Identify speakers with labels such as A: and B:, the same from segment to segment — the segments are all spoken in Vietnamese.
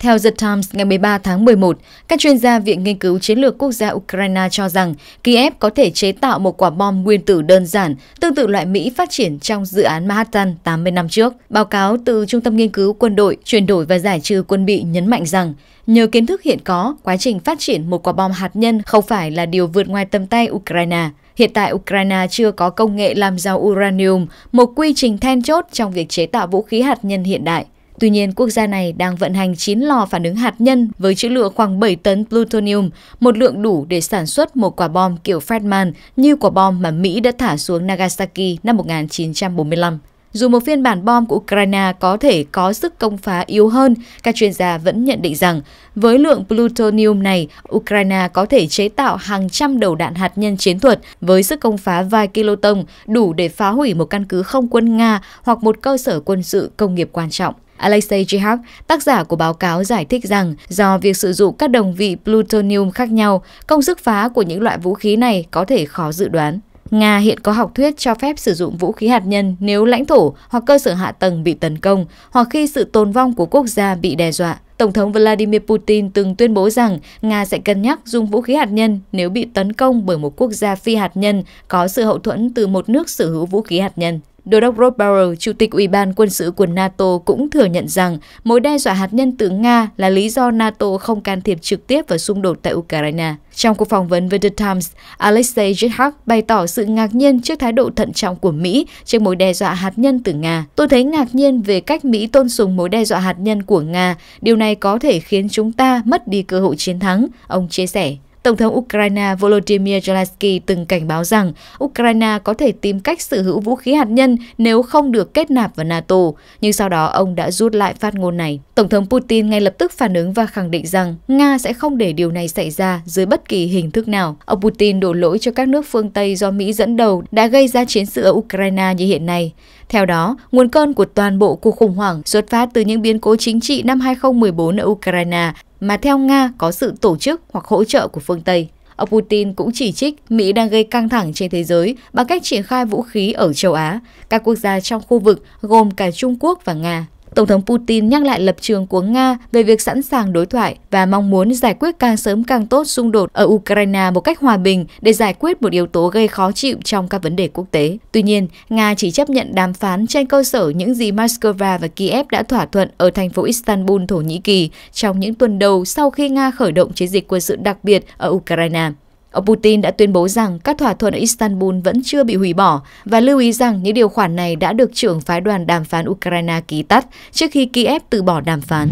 A: Theo The Times ngày 13 tháng 11, các chuyên gia Viện Nghiên cứu Chiến lược Quốc gia Ukraine cho rằng Kiev có thể chế tạo một quả bom nguyên tử đơn giản tương tự loại Mỹ phát triển trong dự án Manhattan 80 năm trước. Báo cáo từ Trung tâm Nghiên cứu Quân đội chuyển đổi và giải trừ quân bị nhấn mạnh rằng nhờ kiến thức hiện có, quá trình phát triển một quả bom hạt nhân không phải là điều vượt ngoài tầm tay Ukraine. Hiện tại Ukraine chưa có công nghệ làm giàu uranium, một quy trình then chốt trong việc chế tạo vũ khí hạt nhân hiện đại. Tuy nhiên, quốc gia này đang vận hành 9 lò phản ứng hạt nhân với trữ lượng khoảng 7 tấn plutonium, một lượng đủ để sản xuất một quả bom kiểu Fredman như quả bom mà Mỹ đã thả xuống Nagasaki năm 1945. Dù một phiên bản bom của Ukraine có thể có sức công phá yếu hơn, các chuyên gia vẫn nhận định rằng với lượng plutonium này, Ukraine có thể chế tạo hàng trăm đầu đạn hạt nhân chiến thuật với sức công phá vài kiloton đủ để phá hủy một căn cứ không quân Nga hoặc một cơ sở quân sự công nghiệp quan trọng. Alexei Jihab, tác giả của báo cáo giải thích rằng do việc sử dụng các đồng vị plutonium khác nhau, công sức phá của những loại vũ khí này có thể khó dự đoán. Nga hiện có học thuyết cho phép sử dụng vũ khí hạt nhân nếu lãnh thổ hoặc cơ sở hạ tầng bị tấn công hoặc khi sự tồn vong của quốc gia bị đe dọa. Tổng thống Vladimir Putin từng tuyên bố rằng Nga sẽ cân nhắc dùng vũ khí hạt nhân nếu bị tấn công bởi một quốc gia phi hạt nhân có sự hậu thuẫn từ một nước sở hữu vũ khí hạt nhân. Đô đốc Rob Bauer, Chủ tịch Ủy ban quân sự của NATO cũng thừa nhận rằng mối đe dọa hạt nhân từ Nga là lý do NATO không can thiệp trực tiếp vào xung đột tại Ukraine. Trong cuộc phỏng vấn với The Times, Alexei Zhihak bày tỏ sự ngạc nhiên trước thái độ thận trọng của Mỹ trước mối đe dọa hạt nhân từ Nga. Tôi thấy ngạc nhiên về cách Mỹ tôn sùng mối đe dọa hạt nhân của Nga. Điều này có thể khiến chúng ta mất đi cơ hội chiến thắng, ông chia sẻ. Tổng thống Ukraine Volodymyr Zelensky từng cảnh báo rằng Ukraine có thể tìm cách sở hữu vũ khí hạt nhân nếu không được kết nạp vào NATO, nhưng sau đó ông đã rút lại phát ngôn này. Tổng thống Putin ngay lập tức phản ứng và khẳng định rằng Nga sẽ không để điều này xảy ra dưới bất kỳ hình thức nào. Ông Putin đổ lỗi cho các nước phương Tây do Mỹ dẫn đầu đã gây ra chiến sự ở Ukraine như hiện nay. Theo đó, nguồn cơn của toàn bộ cuộc khủng hoảng xuất phát từ những biến cố chính trị năm 2014 ở Ukraine mà theo Nga có sự tổ chức hoặc hỗ trợ của phương Tây. Ông Putin cũng chỉ trích Mỹ đang gây căng thẳng trên thế giới bằng cách triển khai vũ khí ở châu Á, các quốc gia trong khu vực gồm cả Trung Quốc và Nga. Tổng thống Putin nhắc lại lập trường của Nga về việc sẵn sàng đối thoại và mong muốn giải quyết càng sớm càng tốt xung đột ở Ukraine một cách hòa bình để giải quyết một yếu tố gây khó chịu trong các vấn đề quốc tế. Tuy nhiên, Nga chỉ chấp nhận đàm phán trên cơ sở những gì Moscow và Kiev đã thỏa thuận ở thành phố Istanbul, Thổ Nhĩ Kỳ trong những tuần đầu sau khi Nga khởi động chiến dịch quân sự đặc biệt ở Ukraine. Ông Putin đã tuyên bố rằng các thỏa thuận ở Istanbul vẫn chưa bị hủy bỏ và lưu ý rằng những điều khoản này đã được trưởng phái đoàn đàm phán Ukraine ký tắt trước khi Kiev từ bỏ đàm phán.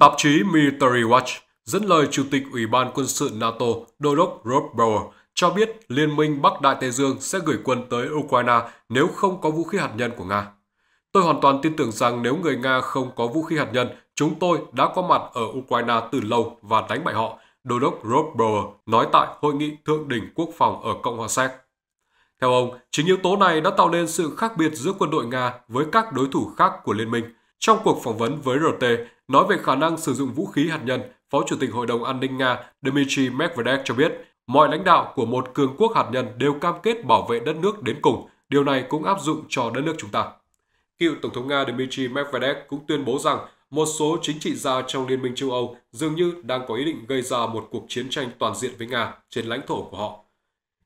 B: Tạp chí Military Watch dẫn lời Chủ tịch Ủy ban Quân sự NATO Đô đốc Rob Bauer cho biết Liên minh Bắc Đại Tây Dương sẽ gửi quân tới Ukraine nếu không có vũ khí hạt nhân của Nga. Tôi hoàn toàn tin tưởng rằng nếu người Nga không có vũ khí hạt nhân, chúng tôi đã có mặt ở Ukraine từ lâu và đánh bại họ, Đô đốc Rob Bauer nói tại Hội nghị Thượng đỉnh Quốc phòng ở Cộng hòa Séc. Theo ông, chính yếu tố này đã tạo nên sự khác biệt giữa quân đội Nga với các đối thủ khác của liên minh. Trong cuộc phỏng vấn với RT, nói về khả năng sử dụng vũ khí hạt nhân, Phó Chủ tịch Hội đồng An ninh Nga Dmitry Medvedev cho biết, mọi lãnh đạo của một cường quốc hạt nhân đều cam kết bảo vệ đất nước đến cùng. Điều này cũng áp dụng cho đất nước chúng ta. Cựu Tổng thống Nga Dmitry Medvedev cũng tuyên bố rằng một số chính trị gia trong Liên minh châu Âu dường như đang có ý định gây ra một cuộc chiến tranh toàn diện với Nga trên lãnh thổ của họ.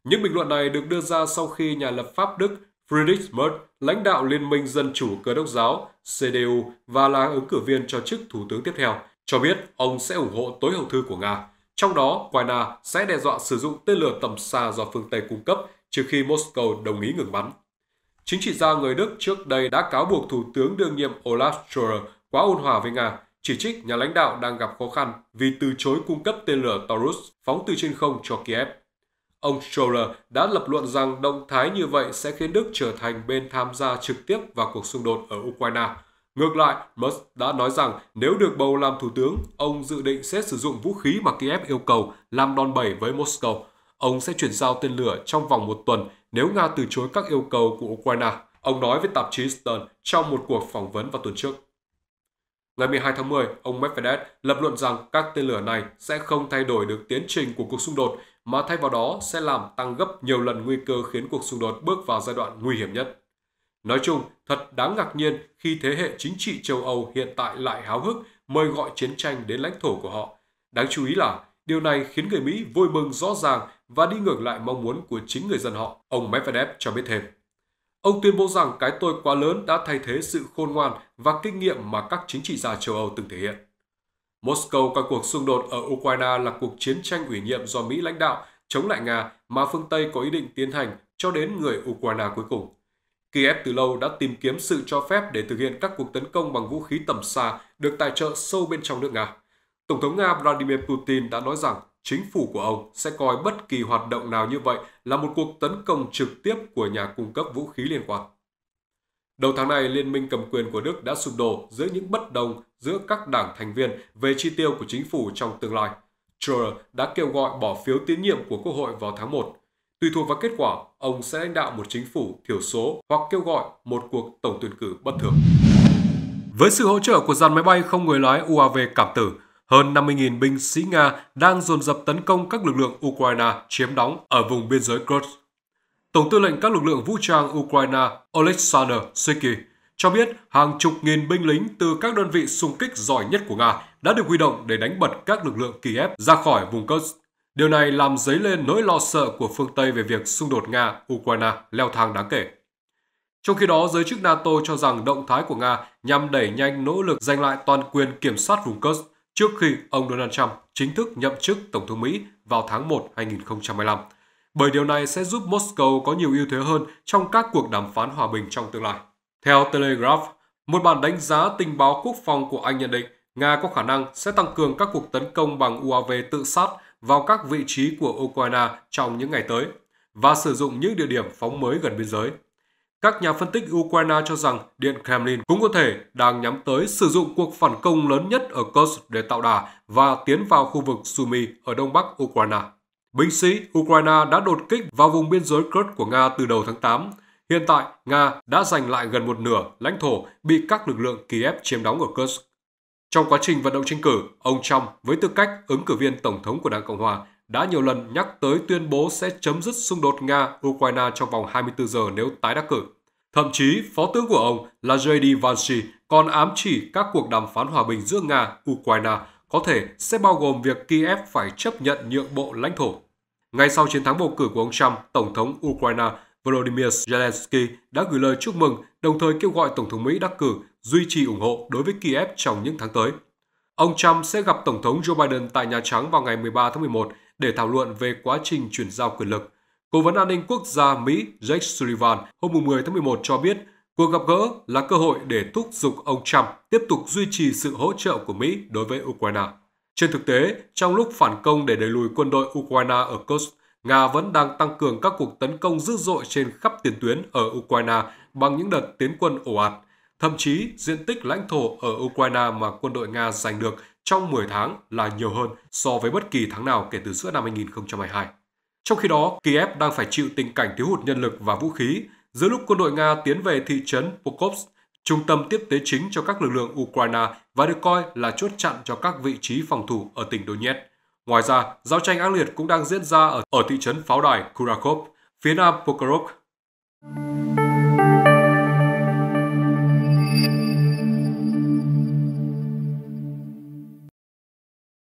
B: Những bình luận này được đưa ra sau khi nhà lập pháp Đức Friedrich Merz, lãnh đạo Liên minh Dân chủ Cơ đốc giáo CDU và là ứng cử viên cho chức thủ tướng tiếp theo, cho biết ông sẽ ủng hộ tối hậu thư của Nga. Trong đó, Ukraine sẽ đe dọa sử dụng tên lửa tầm xa do phương Tây cung cấp trừ khi Moscow đồng ý ngừng bắn. Chính trị gia người Đức trước đây đã cáo buộc Thủ tướng đương nhiệm Olaf Scholz quá ôn hòa với Nga, chỉ trích nhà lãnh đạo đang gặp khó khăn vì từ chối cung cấp tên lửa Taurus phóng từ trên không cho Kiev. Ông Schuller đã lập luận rằng động thái như vậy sẽ khiến Đức trở thành bên tham gia trực tiếp vào cuộc xung đột ở Ukraine. Ngược lại, Musk đã nói rằng nếu được bầu làm thủ tướng, ông dự định sẽ sử dụng vũ khí mà Kiev yêu cầu làm đòn bẩy với Moscow. Ông sẽ chuyển giao tên lửa trong vòng một tuần nếu Nga từ chối các yêu cầu của Ukraine. Ông nói với tạp chí Stern trong một cuộc phỏng vấn vào tuần trước. Ngày 12 tháng 10, ông Medvedev lập luận rằng các tên lửa này sẽ không thay đổi được tiến trình của cuộc xung đột mà thay vào đó sẽ làm tăng gấp nhiều lần nguy cơ khiến cuộc xung đột bước vào giai đoạn nguy hiểm nhất. Nói chung, thật đáng ngạc nhiên khi thế hệ chính trị châu Âu hiện tại lại háo hức mời gọi chiến tranh đến lãnh thổ của họ. Đáng chú ý là điều này khiến người Mỹ vui mừng rõ ràng và đi ngược lại mong muốn của chính người dân họ, ông Medvedev cho biết thêm. Ông tuyên bố rằng cái tôi quá lớn đã thay thế sự khôn ngoan và kinh nghiệm mà các chính trị gia châu Âu từng thể hiện. Moscow coi cuộc xung đột ở Ukraine là cuộc chiến tranh ủy nhiệm do Mỹ lãnh đạo chống lại Nga mà phương Tây có ý định tiến hành cho đến người Ukraine cuối cùng. Kiev từ lâu đã tìm kiếm sự cho phép để thực hiện các cuộc tấn công bằng vũ khí tầm xa được tài trợ sâu bên trong nước Nga. Tổng thống Nga Vladimir Putin đã nói rằng chính phủ của ông sẽ coi bất kỳ hoạt động nào như vậy là một cuộc tấn công trực tiếp của nhà cung cấp vũ khí liên quan. Đầu tháng này, liên minh cầm quyền của Đức đã sụp đổ giữa những bất đồng giữa các đảng thành viên về chi tiêu của chính phủ trong tương lai. Trudeau đã kêu gọi bỏ phiếu tín nhiệm của Quốc hội vào tháng 1. Tùy thuộc vào kết quả, ông sẽ lãnh đạo một chính phủ thiểu số hoặc kêu gọi một cuộc tổng tuyển cử bất thường. Với sự hỗ trợ của dàn máy bay không người lái UAV cảm tử, hơn 50.000 binh sĩ Nga đang dồn dập tấn công các lực lượng Ukraine chiếm đóng ở vùng biên giới Kursk. Tổng tư lệnh các lực lượng vũ trang Ukraine Oleksandr Seki cho biết hàng chục nghìn binh lính từ các đơn vị xung kích giỏi nhất của Nga đã được huy động để đánh bật các lực lượng Kiev ra khỏi vùng Kursk. Điều này làm dấy lên nỗi lo sợ của phương Tây về việc xung đột Nga-Ukraine leo thang đáng kể. Trong khi đó, giới chức NATO cho rằng động thái của Nga nhằm đẩy nhanh nỗ lực giành lại toàn quyền kiểm soát vùng Kursk trước khi ông Donald Trump chính thức nhậm chức Tổng thống Mỹ vào tháng 1 2025, bởi điều này sẽ giúp Moscow có nhiều ưu thế hơn trong các cuộc đàm phán hòa bình trong tương lai. Theo Telegraph, một bản đánh giá tình báo quốc phòng của Anh nhận định Nga có khả năng sẽ tăng cường các cuộc tấn công bằng UAV tự sát vào các vị trí của Ukraine trong những ngày tới và sử dụng những địa điểm phóng mới gần biên giới. Các nhà phân tích Ukraine cho rằng Điện Kremlin cũng có thể đang nhắm tới sử dụng cuộc phản công lớn nhất ở Kursk để tạo đà và tiến vào khu vực Sumy ở đông bắc Ukraine. Binh sĩ Ukraine đã đột kích vào vùng biên giới Kursk của Nga từ đầu tháng 8. Hiện tại, Nga đã giành lại gần một nửa lãnh thổ bị các lực lượng Kiev chiếm đóng ở Kursk. Trong quá trình vận động tranh cử, ông Trump với tư cách ứng cử viên tổng thống của Đảng Cộng hòa đã nhiều lần nhắc tới tuyên bố sẽ chấm dứt xung đột Nga-Ukraine trong vòng 24 giờ nếu tái đắc cử. Thậm chí, phó tướng của ông là JD Vansi còn ám chỉ các cuộc đàm phán hòa bình giữa Nga-Ukraine có thể sẽ bao gồm việc Kiev phải chấp nhận nhượng bộ lãnh thổ. Ngay sau chiến thắng bầu cử của ông Trump, Tổng thống Ukraine Volodymyr Zelensky đã gửi lời chúc mừng, đồng thời kêu gọi Tổng thống Mỹ đắc cử duy trì ủng hộ đối với Kiev trong những tháng tới. Ông Trump sẽ gặp Tổng thống Joe Biden tại Nhà Trắng vào ngày 13 tháng 11 để thảo luận về quá trình chuyển giao quyền lực. Cố vấn an ninh quốc gia Mỹ Jake Sullivan hôm 10 tháng 11 cho biết cuộc gặp gỡ là cơ hội để thúc giục ông Trump tiếp tục duy trì sự hỗ trợ của Mỹ đối với Ukraine. Trên thực tế, trong lúc phản công để đẩy lùi quân đội Ukraine ở Kursk, Nga vẫn đang tăng cường các cuộc tấn công dữ dội trên khắp tiền tuyến ở Ukraine bằng những đợt tiến quân ồ ạt. Thậm chí, diện tích lãnh thổ ở Ukraine mà quân đội Nga giành được trong 10 tháng là nhiều hơn so với bất kỳ tháng nào kể từ giữa năm 2022. Trong khi đó, Kiev đang phải chịu tình cảnh thiếu hụt nhân lực và vũ khí giữa lúc quân đội Nga tiến về thị trấn Pokrovsk, trung tâm tiếp tế chính cho các lực lượng Ukraine và được coi là chốt chặn cho các vị trí phòng thủ ở tỉnh Donetsk. Ngoài ra, giao tranh ác liệt cũng đang diễn ra ở, ở thị trấn pháo đài Kurakov, phía nam Pokrovsk